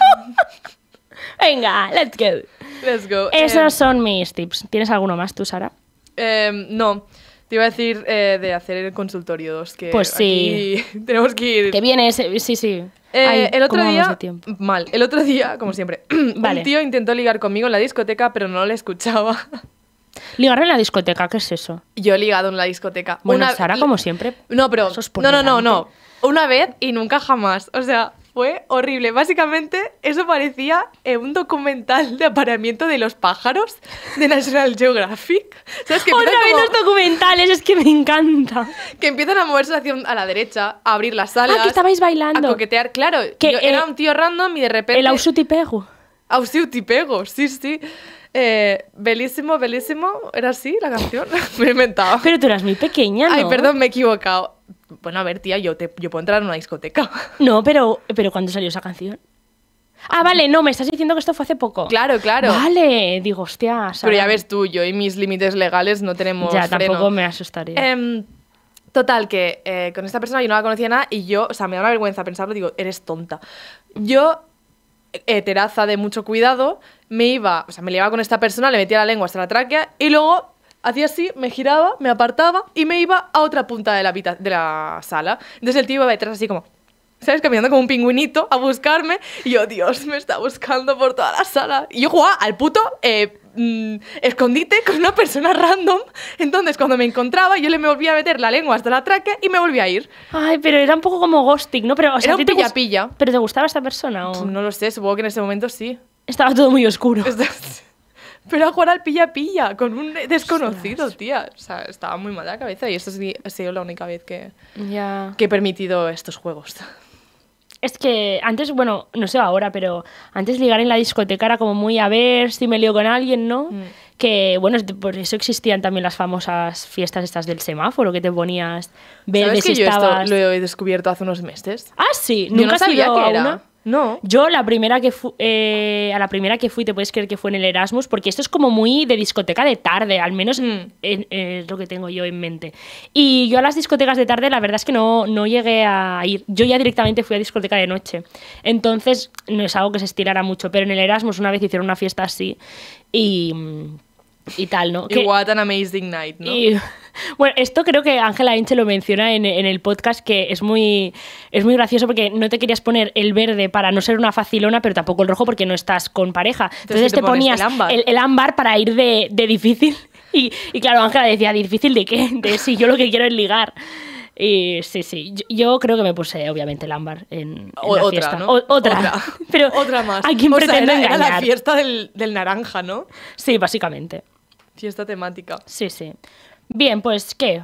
Venga, let's go. Let's go. Esos eh, son mis tips. ¿Tienes alguno más tú, Sara? no. Te iba a decir eh, de hacer el consultorio 2, que pues sí. tenemos que ir. Que viene ese, sí, sí. Eh, el otro día, mal, el otro día, como siempre, un tío intentó ligar conmigo en la discoteca, pero no le escuchaba. ¿Ligar en la discoteca? ¿Qué es eso? Yo he ligado en la discoteca. Bueno, Una... Sara, como siempre. No, pero. No, no, no, no. Una vez y nunca jamás. O sea. Fue horrible. Básicamente, eso parecía eh, un documental de apareamiento de los pájaros de National Geographic. Que Otra vez los documentales, es que me encanta. Que empiezan a moverse hacia a la derecha, a abrir las alas. Ah, que estabais bailando. A coquetear. Claro, Que, era un tío random y de repente. El ausutipego. Ausutipego, sí, sí. Eh, belísimo, belísimo. ¿Era así la canción? me he inventado. Pero tú eras muy pequeña, ¿no? Ay, perdón, me he equivocado bueno, a ver, tía, yo, te, yo puedo entrar en una discoteca. No, pero, pero ¿cuándo salió esa canción? Ah, vale, no, me estás diciendo que esto fue hace poco. Claro, claro. Vale, digo, hostia. Pero ya ves tú, yo y mis límites legales no tenemos. Ya, tampoco me asustaría. Em, total, que eh, con esta persona yo no la conocía nada y yo, o sea, me da una vergüenza pensarlo, digo, eres tonta. Yo, eh, teraza de mucho cuidado, me iba, o sea, me llevaba con esta persona, le metía la lengua hasta la tráquea y luego hacía así, me giraba, me apartaba y me iba a otra punta de la, de la sala. Entonces el tío iba detrás así como... ¿Sabes? Caminando como un pingüinito a buscarme. Y yo, Dios, me está buscando por toda la sala. Y yo jugaba al puto eh, mm, escondite con una persona random. Entonces, cuando me encontraba, yo le me volvía a meter la lengua hasta la tráquea y me volvía a ir. Ay, pero era un poco como ghosting, ¿no? Pero, o sea, era un pilla, pilla. ¿Pero te gustaba esta persona? ¿o? No lo sé, supongo que en ese momento sí. Estaba todo muy oscuro. pero a jugar al pilla-pilla con un desconocido, tía. O sea, estaba muy mal la cabeza y esto ha sido la única vez que, que he permitido estos juegos. Es que antes, bueno, no sé ahora, pero antes ligar en la discoteca era como muy a ver si me lío con alguien, ¿no? Mm. Que bueno, por eso existían también las famosas fiestas estas del semáforo que te ponías ver ¿Sabes que yo esto lo he descubierto hace unos meses? Ah, sí, nunca sabía que era. No. Yo la primera que eh, a la primera que fui, te puedes creer que fue en el Erasmus, porque esto es como muy de discoteca de tarde, al menos mm. es lo que tengo yo en mente. Y yo a las discotecas de tarde, la verdad es que no, no llegué a ir. Yo ya directamente fui a discoteca de noche. Entonces, no es algo que se estirara mucho, pero en el Erasmus una vez hicieron una fiesta así y... Y tal, ¿no? que, What an Amazing Night, ¿no? Bueno, esto creo que Ángela Inche lo menciona en, en, el podcast, que es muy, es muy gracioso porque no te querías poner el verde para no ser una facilona, pero tampoco el rojo porque no estás con pareja. Entonces, te, ponías el ámbar. para ir de, de difícil. Y, y claro, Ángela decía, ¿difícil de qué? De si yo lo que quiero es ligar. Y sí, sí. Yo, creo que me puse, obviamente, el ámbar en, la otra, fiesta. ¿no? otra. otra. Pero otra más. aquí o sea, era, la fiesta del, del, naranja, ¿no? Sí, básicamente. Fiesta temática. Sí, sí. Bien, pues ¿qué?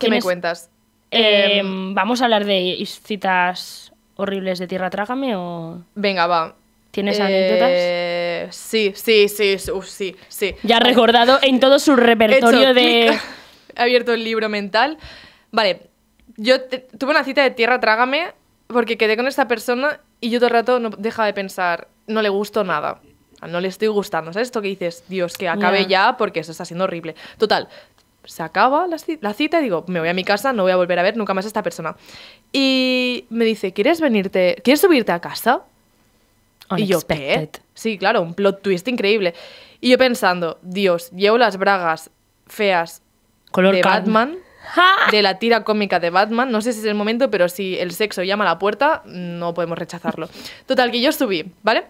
¿Qué me cuentas? Eh, em, ¿Vamos a hablar de citas horribles de Tierra Trágame o...? Venga, va. ¿Tienes eh, anécdotas? Sí, sí, sí, sí, sí. Ya ha recordado en todo su repertorio de... He abierto el libro mental. Vale, yo tuve una cita de Tierra Trágame porque quedé con esta persona y yo todo el rato no dejaba de pensar, no le gusto nada. No le estoy gustando. ¿Sabes esto que dices? Dios, que acabe ya porque eso está siendo horrible. Total, se acaba la, cita y digo, me voy a mi casa, no voy a volver a ver nunca más a esta persona. Y me dice, ¿quieres venirte, quieres subirte a casa? Y yo, ¿qué? Sí, claro, un plot twist increíble. Y yo pensando, Dios, llevo las bragas feas de Batman, de la tira cómica de Batman. No sé si es el momento, pero si el sexo llama a la puerta, no podemos rechazarlo. Total, que yo subí, ¿vale?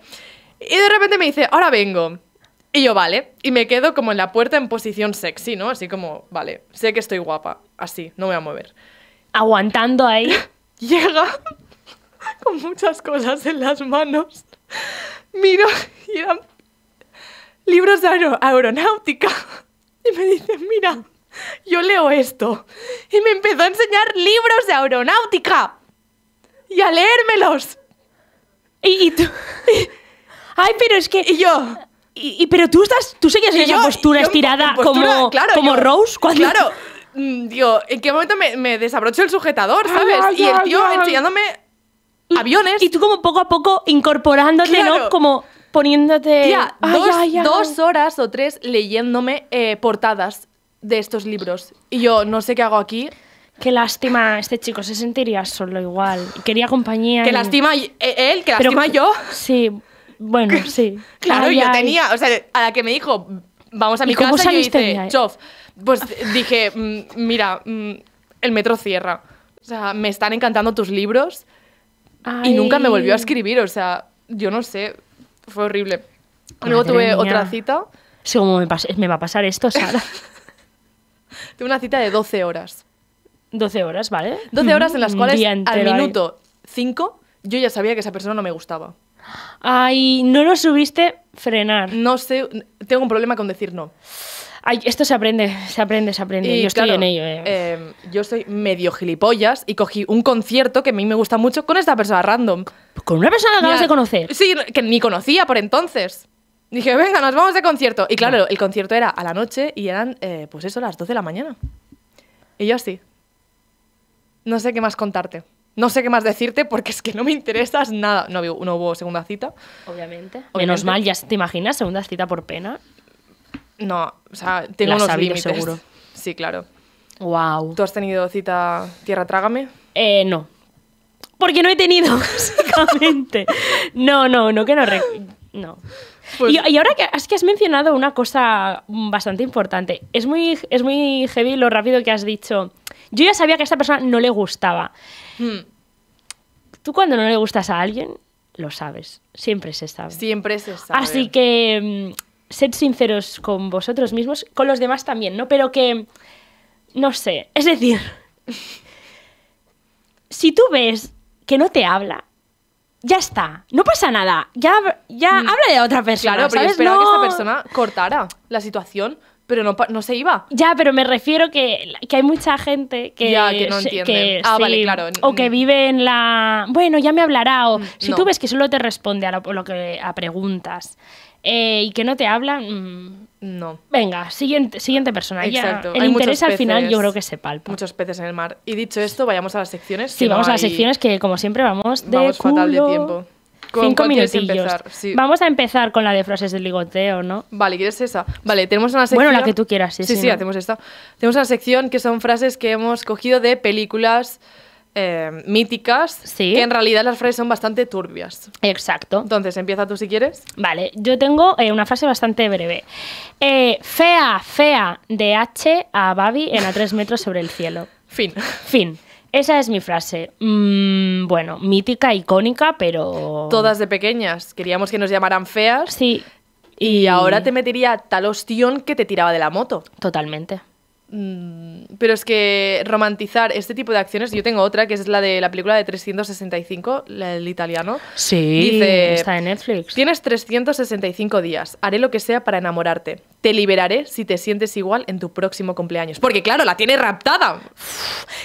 Y de repente me dice, ahora vengo. Y yo, vale, y me quedo como en la puerta en posición sexy, ¿no? Así como, vale, sé que estoy guapa, así, no me voy a mover. Aguantando ahí. Llega con muchas cosas en las manos. Miro y libros de aeronáutica. Y me dice, mira, yo leo esto. Y me empezó a enseñar libros de aeronáutica. Y a leérmelos. Y, tú... Ay, pero es que... yo... Y, pero tú estás, tú sigues en esa postura estirada como, como Rose Claro, mm, digo, ¿en qué momento me, me desabrocho el sujetador, sabes? y el tío aviones. Y tú como poco a poco incorporándote, Como poniéndote... dos, horas o tres leyéndome eh, portadas de estos libros. Y yo no sé qué hago aquí. Qué lástima, este chico se sentiría solo igual. Quería compañía. Qué lástima eh, él, qué lástima yo. Sí, bueno, sí. Claro, yo tenía, o sea, a la que me dijo, vamos a mi casa, y yo Pues dije, mm, mira, mm, el metro cierra. O sea, me están encantando tus libros. Y nunca me volvió a escribir, o sea, yo no sé, fue horrible. Luego tuve otra cita. Sí, como me, me, va a pasar esto, Sara. tuve una cita de 12 horas. 12 horas, ¿vale? 12 horas en las mm, cuales al minuto 5 yo ya sabía que esa persona no me gustaba. Ay, no lo subiste, frenar. No sé, tengo un problema con decir no. Ay, esto se aprende, se aprende, se aprende. yo estoy en ello. Eh. Em, yo soy medio gilipollas y cogí un concierto que a mí me gusta mucho con esta persona random. ¿Con una persona que acabas de conocer? Sí, que ni conocía por entonces. Dije, venga, nos vamos de concierto. Y claro, el concierto era a la noche y eran, eh, pues eso, las 12 de la mañana. Y yo así. No sé qué más contarte. No sé qué más decirte porque es que no me interesas nada. No, no hubo segunda cita. Obviamente. Menos mal, ya te imaginas, segunda cita por pena. No, o sea, tengo unos límites. seguro. Sí, claro. Wow. ¿Tú has tenido cita Tierra Trágame? Eh, no. Porque no he tenido, básicamente. no, no, no, que no. No. Pues y, ahora que, es que has mencionado una cosa bastante importante. Es muy, es muy heavy lo rápido que has dicho yo ya sabía que a esta persona no le gustaba. Hmm. Tú cuando no le gustas a alguien, lo sabes. Siempre se sabe. Siempre se sabe. Así que mm, sed sinceros con vosotros mismos, con los demás también, ¿no? Pero que, no sé, es decir, si tú ves que no te habla, ya está, no pasa nada, ya, ya hmm. habla de otra persona. Claro, pero que esta persona cortara la situación pero no, no, se iba. Ya, pero me refiero que, hay mucha gente que... Ya, que no entiende. ah, vale, claro. O que mm. vive en la... Bueno, ya me hablará. O mm, si tú ves que solo te responde a, lo, que, a preguntas eh, y que no te habla... Mm, no. Venga, siguiente, siguiente persona. Exacto. el interés al final yo creo que se palpa. Muchos peces en el mar. Y dicho esto, vayamos a las secciones. Sí, vamos a las secciones que como siempre vamos de Vamos de tiempo. Cinco minutillos. Vamos a empezar con la de frases del ligoteo, ¿no? Vale, ¿quieres esa? Vale, tenemos una sección... Bueno, la que tú quieras, sí. Sí, sí, hacemos esta. Tenemos una sección que son frases que hemos cogido de películas... Eh, míticas, que en realidad las frases son bastante turbias. Exacto. Entonces, empieza tú si quieres. Vale, yo tengo eh, una frase bastante breve. Eh, fea, fea, de H a Babi en a tres metros sobre el cielo. Fin. Fin. Esa es mi frase. Mm, bueno, mítica, icónica, pero... Todas de pequeñas. Queríamos que nos llamaran feas. Sí. Y, y ahora te metería tal ostión que te tiraba de la moto. Totalmente. Mm, pero es que romantizar este tipo de acciones, yo tengo otra que es la de la película de 365, el italiano. Sí, está en Netflix. Tienes 365 días, haré lo que sea para enamorarte. Te liberaré si te sientes igual en tu próximo cumpleaños. Porque claro, la tiene raptada.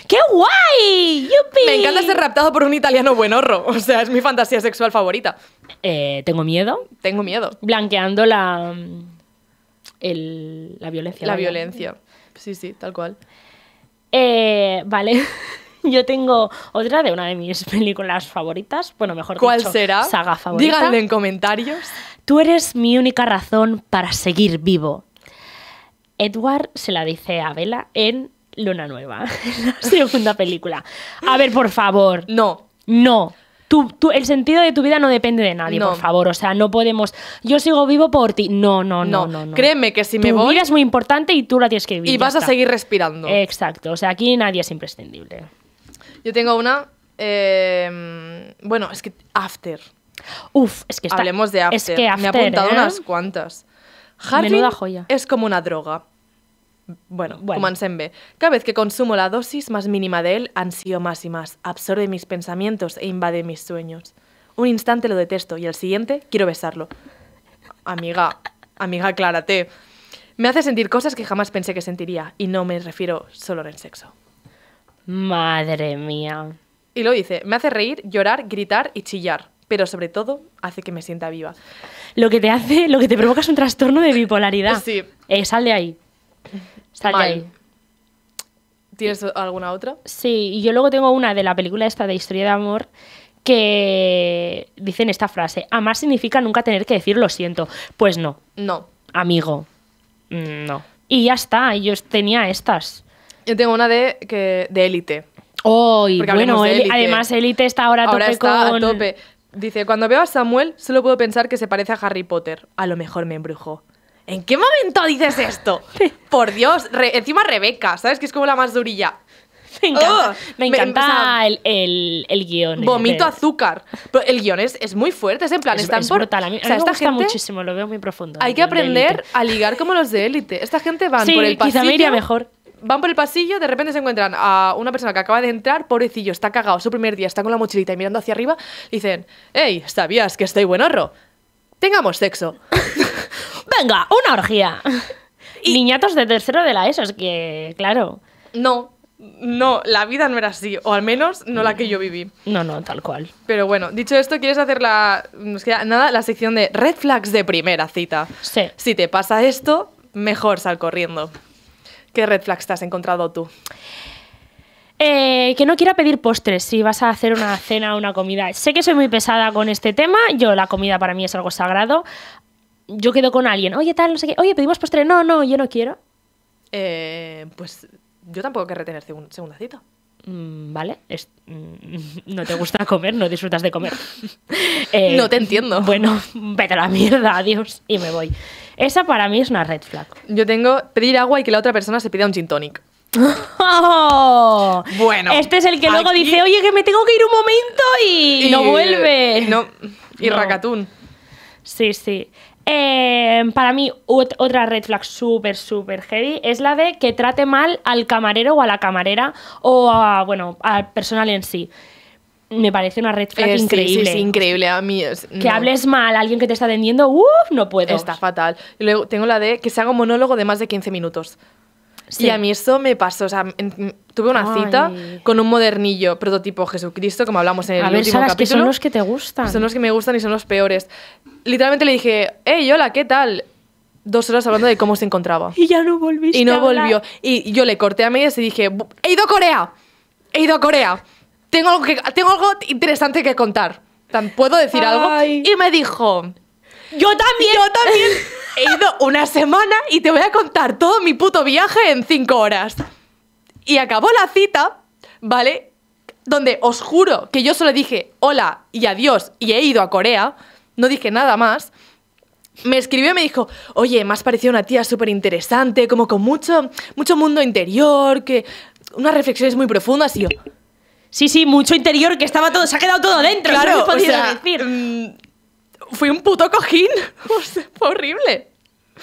¡Qué guay! Me encanta ser raptado por un italiano buenorro. O sea, es mi fantasía sexual favorita. Eh, ¿Tengo miedo? Tengo miedo. Blanqueando la, mm, la violencia. La violencia. Sí, sí, tal cual. Eh, vale. Yo tengo otra de una de mis películas favoritas. Bueno, mejor ¿Cuál será? saga favorita. Díganle en comentarios. Tú eres mi única razón para seguir vivo. Edward se la dice a Bella en Luna Nueva, segunda película. A ver, por favor. No. No el sentido de tu vida no depende de nadie, por favor. O sea, no podemos. Yo sigo vivo por ti. No, no, no. no, Créeme que si me voy. Tu vida es muy importante y tú la tienes que vivir. Y vas a seguir respirando. Exacto. O sea, aquí nadie es imprescindible. Yo tengo una. Em, bueno, es que After. Uf, es que está, Hablemos de After. Es que me ha apuntado ¿eh? unas cuantas. Menuda joya. es como una droga. Bueno, bueno, comencem Cada vez que consumo la dosis más mínima de él, ansío más y más, absorbe mis pensamientos e invade mis sueños. Un instante lo detesto y al siguiente quiero besarlo. Amiga, amiga, aclárate. Me hace sentir cosas que jamás pensé que sentiría, y no me refiero solo en sexo. Madre mía. Y lo dice, me hace reír, llorar, gritar y chillar, pero sobre todo hace que me sienta viva. Lo que te hace, lo que te provoca es un trastorno de bipolaridad. Sí. Eh, sal de ahí. ¿Tienes alguna otra? Sí, y yo luego tengo una de la película esta de Historia de Amor que dicen esta frase, amar significa nunca tener que decir lo siento. Pues no. No. Amigo. Mm, no. Y ya está, yo tenía estas. Yo tengo una de que de élite. bueno, además élite está ahora a ahora tope Dice, cuando veo a Samuel, solo puedo pensar que se parece a Harry Potter. A lo mejor me embrujó ¿En qué momento dices esto? Por Dios, encima Rebeca, ¿sabes? Que es como la más durilla. Me encanta, el, guión. Vomito azúcar. Pero el guión es, muy fuerte, es en plan, está están muchísimo, lo veo muy profundo. Hay que aprender a ligar como los de élite. Esta gente van por el pasillo. mejor. Van por el pasillo, de repente se encuentran a una persona que acaba de entrar, pobrecillo, está cagado, su primer día, está con la mochilita y mirando hacia arriba, dicen, hey, ¿sabías que estoy buen Tengamos sexo. Venga, una orgía. Niñatos de tercero de la ESO, es que, claro. No, no, la vida no era así, o al menos no la que yo viví. No, no, tal cual. Pero bueno, dicho esto, ¿quieres hacer la, nada, la sección de red flags de primera cita? Sí. Si te pasa esto, mejor sal corriendo. ¿Qué red flags te has encontrado tú? Eh, que no quiera pedir postres si vas a hacer una cena o una comida. Sé que soy muy pesada con este tema, yo la comida para mí es algo sagrado, yo quedo con alguien, oye, tal, no sé qué, oye, pedimos postre, no, no, yo no quiero. Eh, pues yo tampoco quiero retener un segunda mm, vale, mm, no te gusta comer, no disfrutas de comer. no te entiendo. Bueno, vete a la mierda, adiós, y me voy. Esa para mí es una red flag. Yo tengo pedir agua y que la otra persona se pida un gin tonic. bueno, este es el que luego dice, oye, que me tengo que ir un momento y, no vuelve. No, y racatún. Sí, sí. Em, para mí, otra red flag super súper heavy es la de que trate mal al camarero o a la camarera o a, bueno, al personal en sí. Me parece una red flag eh, increíble. increíble. A mí es, Que hables mal a alguien que te está atendiendo, uff, no puedo. Está fatal. Y luego tengo la de que se haga un monólogo de más de 15 minutos. Y a mí eso me pasó, o sea, tuve una cita con un modernillo prototipo Jesucristo, como hablamos en el a ver, son los que te gustan. Pues son los que me gustan y son los peores. Literalmente le dije, hey, hola, ¿qué tal? Dos horas hablando de cómo se encontraba. y ya no volviste. Y no volvió. Y yo le corté a medias y dije, he ido a Corea, he ido a Corea, tengo algo, tengo algo interesante que contar. ¿Puedo decir algo? Y me dijo, yo también, yo también. he ido una semana y te voy a contar todo mi puto viaje en cinco horas. Y acabó la cita, ¿vale? Donde os juro que yo solo dije hola y adiós y he ido a Corea, no dije nada más. Me escribió y me dijo, oye, me has parecido una tía súper interesante, como con mucho, mucho mundo interior, que unas reflexiones muy profundas y yo... Sí, sí, mucho interior, que estaba todo, se ha quedado todo dentro. Claro, o sea, mm, fui un puto cojín. Fue horrible.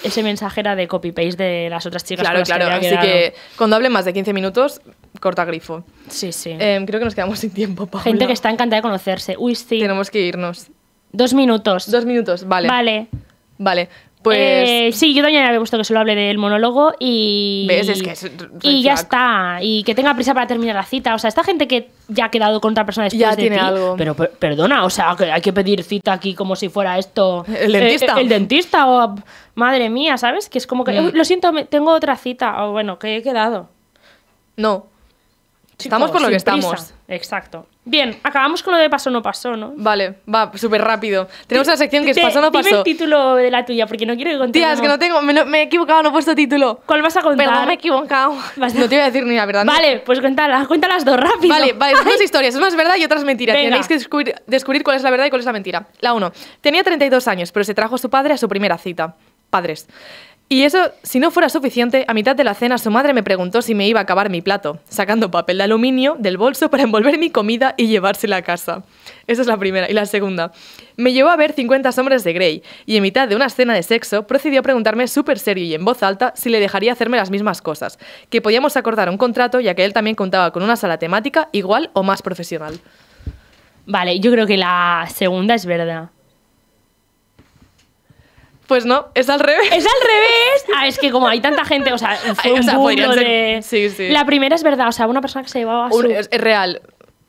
Ese mensaje era de copy-paste de las otras chicas. Claro, claro. así que cuando hable más de 15 minutos, corta grifo. Sí, sí. Em, creo que nos quedamos sin tiempo, Paula. Gente que está encantada de conocerse. Uy, sí. Tenemos que irnos. Dos minutos. Dos minutos, vale. Vale. Vale. Pues... Eh, sí, yo también había puesto que solo hable del monólogo y. ¿Ves? Es que y ya está. Y que tenga prisa para terminar la cita. O sea, esta gente que ya ha quedado con otra persona después ya de ti, Pero perdona, o sea, que hay que pedir cita aquí como si fuera esto. El eh, dentista. el dentista o. Madre mía, ¿sabes? Que es como que. Mm. Lo siento, tengo otra cita. O bueno, que he quedado. No. estamos por lo que estamos. Exacto. Bien, acabamos con lo de pasó no pasó, ¿no? Vale, va, súper rápido. Tenemos la sección que es pasó no pasó. Dime el título de la tuya, porque no quiero que contemos. Tía, es que no tengo, me, he equivocado, no he puesto título. ¿Cuál vas a contar? Perdón, me he equivocado. No te voy a decir ni la verdad. Vale, pues cuéntala, cuéntalas dos rápido. Vale, vale, son dos historias, una es verdad y otra es mentira. Tenéis que descubrir, cuál es la verdad y cuál es la mentira. La uno. Tenía 32 años, pero se trajo a su padre a su primera cita. Padres. Y eso, si no fuera suficiente, a mitad de la cena su madre me preguntó si me iba a acabar mi plato, sacando papel de aluminio del bolso para envolver mi comida y llevársela a casa. Esa es la primera. Y la segunda, me llevó a ver 50 hombres de Grey y en mitad de una escena de sexo procedió a preguntarme súper serio y en voz alta si le dejaría hacerme las mismas cosas, que podíamos acordar un contrato ya que él también contaba con una sala temática igual o más profesional. Vale, yo creo que la segunda es verdad. Pues no, es al revés. Es al revés. Ah, es que como hay tanta gente, o sea, fue un o Sí, sí. La primera es verdad, o sea, una persona que se llevaba. a su... Es real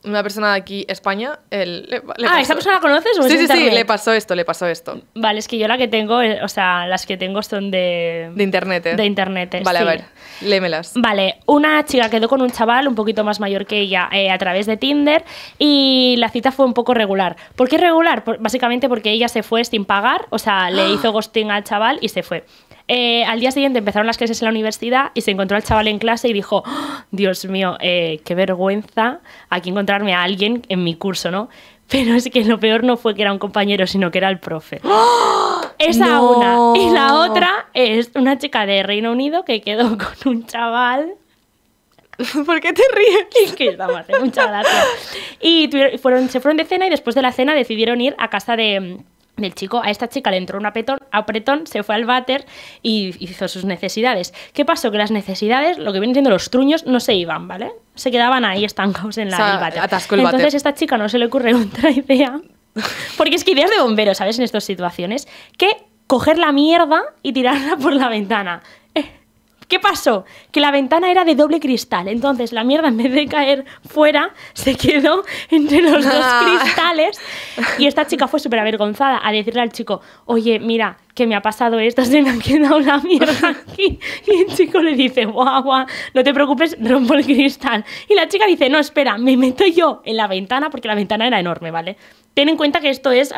una persona de aquí, España, ah, ¿esa persona la conoces Sí, sí, sí, le pasó esto, le pasó esto. Vale, es que yo la que tengo, eh, o sea, las que tengo son de... De internet. Eh. De internet, eh, Vale, a ver, lémelas. Vale, una chica quedó con un chaval un poquito más mayor que ella a través de Tinder y la cita fue un poco regular. ¿Por qué regular? básicamente porque ella se fue sin pagar, o sea, le ¡Ah! hizo ghosting al chaval y se fue. Eh, al día siguiente empezaron las clases en la universidad y se encontró al chaval en clase y dijo, ah, Dios mío, eh, qué vergüenza aquí encontrarme a alguien en mi curso, ¿no? Pero es que lo peor no fue que era un compañero, sino que era el profe. ¡Ah! Esa una. Y la otra es una chica de Reino Unido que quedó con un chaval. ¿Por qué te ríes? que Y fueron, se fueron de cena y después de la cena decidieron ir a casa de del chico, a esta chica le entró un apretón, apretón se fue al váter y hizo sus necesidades. ¿Qué pasó? Que las necesidades, lo que vienen siendo los truños, no se iban, ¿vale? Se quedaban ahí estancados en la, el váter. Entonces a esta chica no se le ocurre otra idea, porque es que ideas de bomberos, ¿sabes? En estas situaciones, que coger la mierda y tirarla por la ventana. ¿Qué pasó? Que la ventana era de doble cristal. Entonces la mierda en vez de caer fuera se quedó entre los dos ah. cristales. Y esta chica fue súper avergonzada a decirle al chico, oye, mira, que me ha pasado esto, se me ha quedado la mierda aquí. Y el chico le dice, guau, guau, no te preocupes, rompo el cristal. Y la chica dice, no, espera, me meto yo en la ventana porque la ventana era enorme, ¿vale? Ten en cuenta que esto es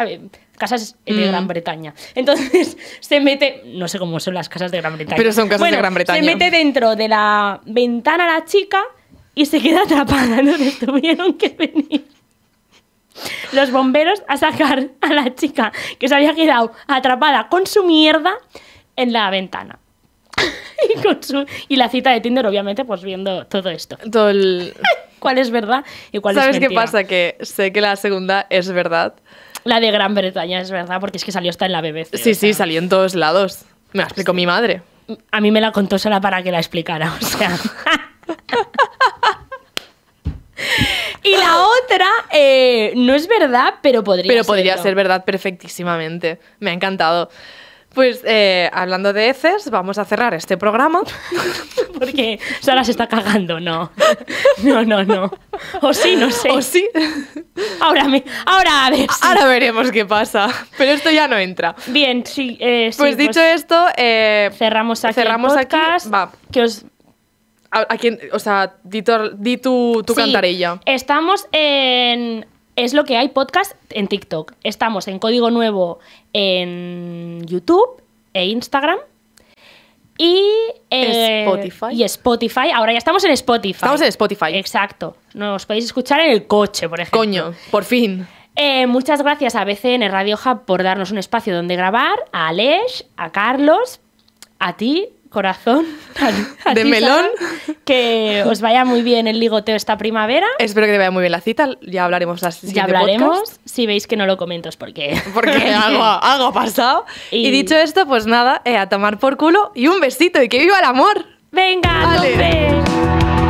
casas de mm. Gran Bretaña. Entonces se mete, no sé cómo son las casas de Gran Bretaña. Pero son casas de Gran Bretaña. Se mete dentro de la ventana la chica y se queda atrapada. Entonces tuvieron que venir los bomberos a sacar a la chica que se había quedado atrapada con su mierda en la ventana. y, con su, y la cita de Tinder, obviamente, pues viendo todo esto. Todo ¿Cuál es verdad y cuál es mentira? ¿Sabes qué pasa? Que sé que la segunda es verdad. La de Gran Bretaña, es verdad, porque es que salió hasta en la BBC. Sí, sí, salió en todos lados. Me la explicó mi madre. A mí me la contó sola para que la explicara, o sea. y la otra, eh, no es verdad, pero podría ser Pero podría ser verdad perfectísimamente. Me ha encantado. Pues eh, hablando de heces, vamos a cerrar este programa. Porque Sara se está cagando, no. No, no, no. O sí, no sé. O sí. Ahora, ahora a ver. Ahora veremos qué pasa. Pero esto ya no entra. Bien, sí. Eh, pues dicho pues esto, eh, cerramos aquí. Cerramos aquí. Va. Que os a, o sea, di tu, tu, cantarilla. Estamos en es lo que hay podcast en TikTok. Estamos en Código Nuevo en YouTube e Instagram. Y eh, Spotify. Y Spotify. Ahora ya estamos en Spotify. Estamos en Spotify. Exacto. Nos podéis escuchar en el coche, por ejemplo. Coño, por fin. Eh, muchas gracias a BCN Radio Hub por darnos un espacio donde grabar, a Alex, a Carlos, a ti, corazón. de melón. que os vaya muy bien el ligoteo esta primavera. Espero que te vaya muy bien la cita. Ya hablaremos las Ya hablaremos. Si veis que no lo comento es porque. Porque algo, ha pasado. Y... dicho esto, pues nada, eh, a tomar por culo y un besito y que viva el amor. Venga, vale.